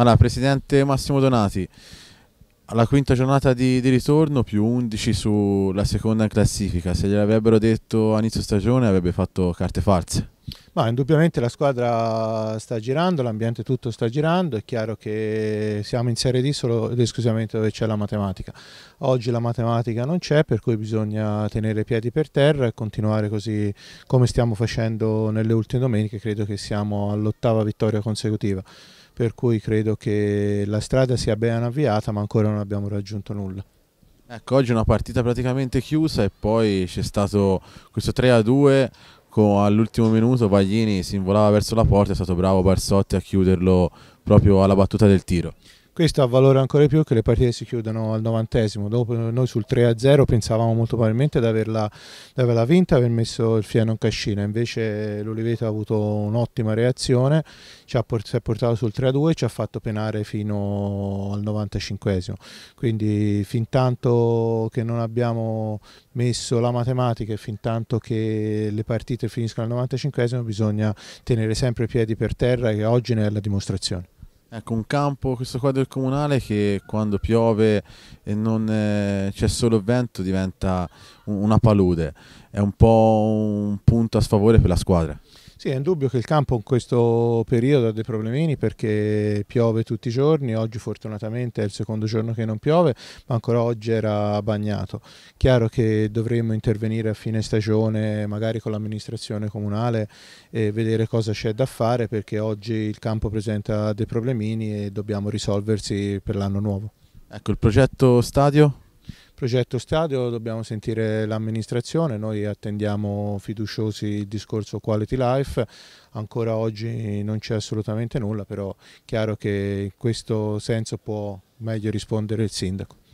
Allora, Presidente Massimo Donati, alla quinta giornata di, di ritorno più 11 sulla seconda in classifica, se gliel'avrebbero detto a inizio stagione avrebbe fatto carte false. Ma indubbiamente la squadra sta girando, l'ambiente tutto sta girando, è chiaro che siamo in Serie D solo ed esclusivamente dove c'è la matematica. Oggi la matematica non c'è, per cui bisogna tenere i piedi per terra e continuare così come stiamo facendo nelle ultime domeniche, credo che siamo all'ottava vittoria consecutiva, per cui credo che la strada sia ben avviata, ma ancora non abbiamo raggiunto nulla. Ecco, oggi una partita praticamente chiusa e poi c'è stato questo 3-2 all'ultimo minuto Paglini si involava verso la porta, è stato bravo Barsotti a chiuderlo proprio alla battuta del tiro. Questo ha valore ancora più che le partite si chiudono al novantesimo. Dopo noi sul 3-0 pensavamo molto probabilmente di averla, di averla vinta, aver messo il fieno in cascina. Invece l'Oliveto ha avuto un'ottima reazione, ci ha port- si è portato sul 3-2 e ci ha fatto penare fino al 95esimo. Quindi fin tanto che non abbiamo messo la matematica e fin tanto che le partite finiscono al 95esimo bisogna tenere sempre i piedi per terra e oggi ne è la dimostrazione. Ecco, un campo, questo qua del comunale, che quando piove e non eh, c'è solo vento diventa una palude. È un po' un punto a sfavore per la squadra. Sì, è indubbio che il campo in questo periodo ha dei problemini perché piove tutti i giorni, oggi fortunatamente è il secondo giorno che non piove, ma ancora oggi era bagnato. Chiaro che dovremmo intervenire a fine stagione, magari con l'amministrazione comunale, e vedere cosa c'è da fare perché oggi il campo presenta dei problemini e dobbiamo risolversi per l'anno nuovo. Ecco, il progetto stadio? Progetto stadio dobbiamo sentire l'amministrazione, noi attendiamo fiduciosi il discorso quality life, ancora oggi non c'è assolutamente nulla, però è chiaro che in questo senso può meglio rispondere il sindaco.